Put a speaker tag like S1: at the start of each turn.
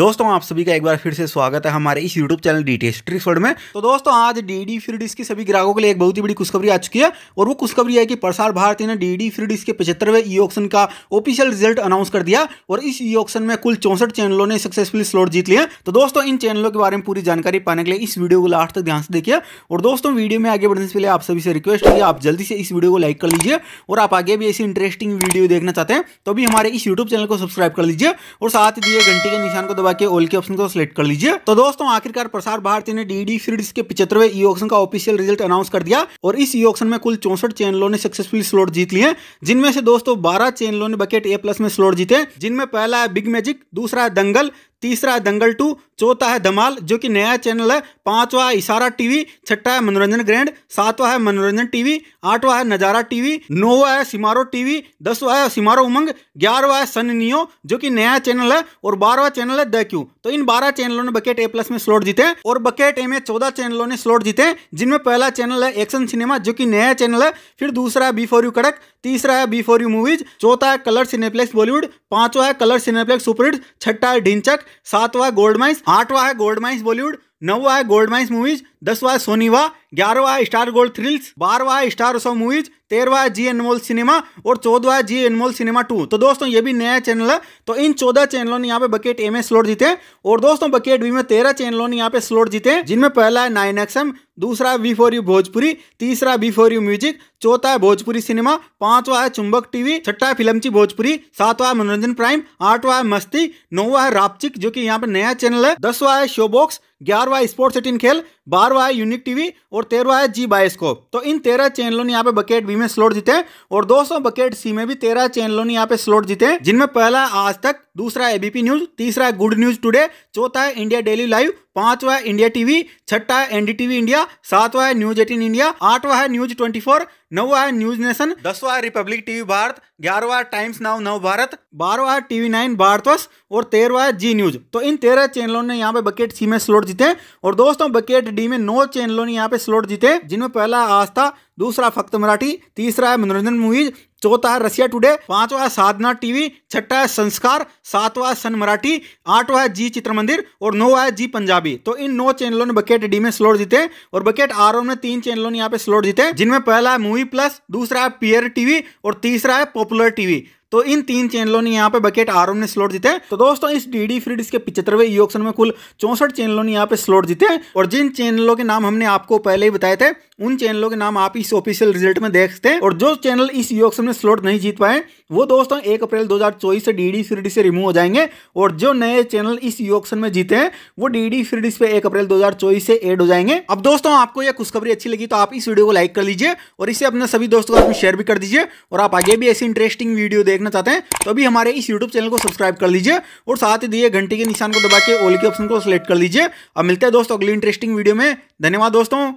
S1: दोस्तों आप सभी का एक बार फिर से स्वागत है हमारे इस YouTube channel D tricks word में तो दोस्तों आज डी डी फ्री डिस्क की सभी ग्राहकों के लिए एक बहुत ही बड़ी खुशखबरी आ चुकी है और वो खुशखबरी है कि प्रसार भारती ने डी डी फ्री डिस्क के पचहत्तरवें ई ऑक्शन का ऑफिशियल रिजल्ट अनाउंस कर दिया और इस ई ऑक्शन में कुल चौंसठ चैनलों ने सक्सेसफुल स्लॉट जीत लिया तो दोस्तों इन चैनलों के बारे में पूरी जानकारी पाने के लिए इस वीडियो को लास्ट तक ध्यान से देखिए और दोस्तों वीडियो में आगे बढ़ने से पहले आप सभी से रिक्वेस्ट है आप जल्दी से इस वीडियो को लाइक कर लीजिए और आप आगे भी ऐसी इंटरेस्टिंग वीडियो देखना चाहते हैं तो भी हमारे इस यूट्यूब चैनल को सब्सक्राइब कर लीजिए और साथ ही दिए घंटे के निशान को दबा के ओल के ऑप्शन को सिलेक्ट कर लीजिए तो दोस्तों आखिरकार प्रसार भारती ने डी डी फील्ड्स के पिछहत्तरवे ई e ऑप्शन का ऑफिशियल रिजल्ट अनाउंस कर दिया और इस ई e ऑप्शन में कुल चौसठ चैनलों ने सक्सेसफुल स्लॉट जीत लिए जिनमें से दोस्तों बारह चैनलों ने बकेट ए प्लस में स्लॉट जीते जिनमें पहला है बिग मैजिक दूसरा है दंगल तीसरा है दंगल टू चौथा है धमाल जो कि नया चैनल है पांचवा है इशारा टीवी छठा है मनोरंजन ग्रैंड सातवां है मनोरंजन टीवी आठवां है नजारा टीवी नौवा है सिमारो टीवी दसवा है सिमारो उमंग ग्यारहवा है सन नियो जो कि नया चैनल है और बारहवा चैनल है द क्यू तो इन बारह चैनलों ने बकेट ए प्लस में स्लॉट जीते और बकेट ए में चौदह चैनलों ने स्लॉट जीते जिनमें पहला चैनल है एक्शन सिनेमा जो कि नया चैनल है फिर दूसरा है बी फॉर यू कड़क तीसरा है बी फॉर यू मूवीज चौथा है कलर सिनेप्लेक्स बॉलीवुड पांचवा है कलर सिनेप्लेक्स सुपरिट छठा है ढिंचक सातवा है गोल्ड माइस आठवा है गोल्ड माइस बॉलीवुड नौवा है गोल्ड माइस मूवीज दसवा है सोनीवा ग्यारहवा है स्टार गोल्ड थ्रिल्स बारहवा है स्टार ओसो मूवीज तेरहवा जी एनमोल सिनेमा और चौदवा जी एनमोल सिनेमा टू तो दोस्तों ये भी नया चैनल है तो इन चौदह चैनलों ने यहाँ पे बकेट ए में स्लोट जीते और दोस्तों बकेट बी में तेरह चैनलों ने यहाँ पे स्लोट जीते जिनमें पहला है नाइन एक्सएम दूसरा वी फॉर यू भोजपुरी तीसरा बिफोर यू म्यूजिक चौथा है भोजपुरी सिनेमा पांचवा है चुंबक टीवी छठा है फिल्मची भोजपुरी सातवा है मनोरंजन प्राइम आठवा है मस्ती नौवा है रापचिक जो कि यहाँ पे नया चैनल है दसवा है शो बॉक्स ग्यारहवा स्पोर्ट स्पोर्ट्स खेल बारवा है यूनिक टीवी और तेरहवा है जी बायोस्कोप तो इन तेरह चैनलों ने यहाँ पे बकेट बी में स्लॉट जीते हैं और दो सौ बकेट सी में भी तेरह चैनलों ने यहाँ पे स्लॉट जीते हैं जिनमें पहला आज तक दूसरा एबीपी न्यूज तीसरा गुड न्यूज टुडे चौथा है इंडिया डेली लाइव पांचवा है इंडिया टीवी छठा है एनडीटीवी इंडिया सातवा है न्यूज एटीन इंडिया आठवा है न्यूज ट्वेंटी फोर नौवा है न्यूज नेशन दसवा है रिपब्लिक टीवी भारत ग्यारहवा है टाइम्स नाउ नव भारत बारहवा है टीवी नाइन भारतवर्ष और तेरहवा है जी न्यूज तो इन तेरह चैनलों ने यहाँ पे बकेट सी में स्लॉट जीते और दोस्तों बकेट डी में नौ चैनलों ने यहाँ पे स्लॉट जीते जिनमें पहला आस्था दूसरा फक्त मराठी तीसरा है मनोरंजन मूवीज चौथा है रसिया टुडे पांचवा है साधना टीवी छठा है संस्कार सातवा है सन मराठी आठवा है जी चित्र मंदिर और नौवा है जी पंजाबी तो इन नौ चैनलों ने बकेट डी में स्लॉट जीते और बकेट आर में तीन चैनलों ने यहाँ पे स्लॉट जीते जिनमें पहला है मूवी प्लस दूसरा है पीयर टीवी और तीसरा है पॉपुलर टीवी तो इन तीन चैनलों ने यहाँ पे बकेट आर ने स्लॉट जीते तो दोस्तों इस डीडी फ्रीड इसके पिछहत्तरवे ई ऑक्शन में कुल चौसठ चैनलों ने यहाँ पे स्लॉट जीते और जिन चैनलों के नाम हमने आपको पहले ही बताए थे उन चैनलों के नाम आप इस ऑफिशियल रिजल्ट में देख सकते हैं और जो चैनल इस ई ऑक्शन में स्लॉट नहीं जीत पाए वो दोस्तों एक अप्रैल दो से डीडी फ्रीड से रिमूव हो जाएंगे और जो नए चैनल इस ई ऑक्शन में जीते हैं वो डीडी फ्रीड पे एक अप्रैल दो से एड हो जाएंगे अब दोस्तों आपको यह खुशखबरी अच्छी लगी तो आप इस वीडियो को लाइक कर लीजिए और इसे अपने सभी दोस्तों को शेयर भी कर दीजिए और आप आगे भी ऐसी इंटरेस्टिंग वीडियो देख देखना चाहते हैं तो अभी हमारे इस यूट्यूब चैनल को सब्सक्राइब कर लीजिए और साथ ही दिए घंटे के निशान को दबा के ओल के ऑप्शन को सिलेक्ट कर लीजिए अब मिलते हैं दोस्तों अगली इंटरेस्टिंग वीडियो में धन्यवाद दोस्तों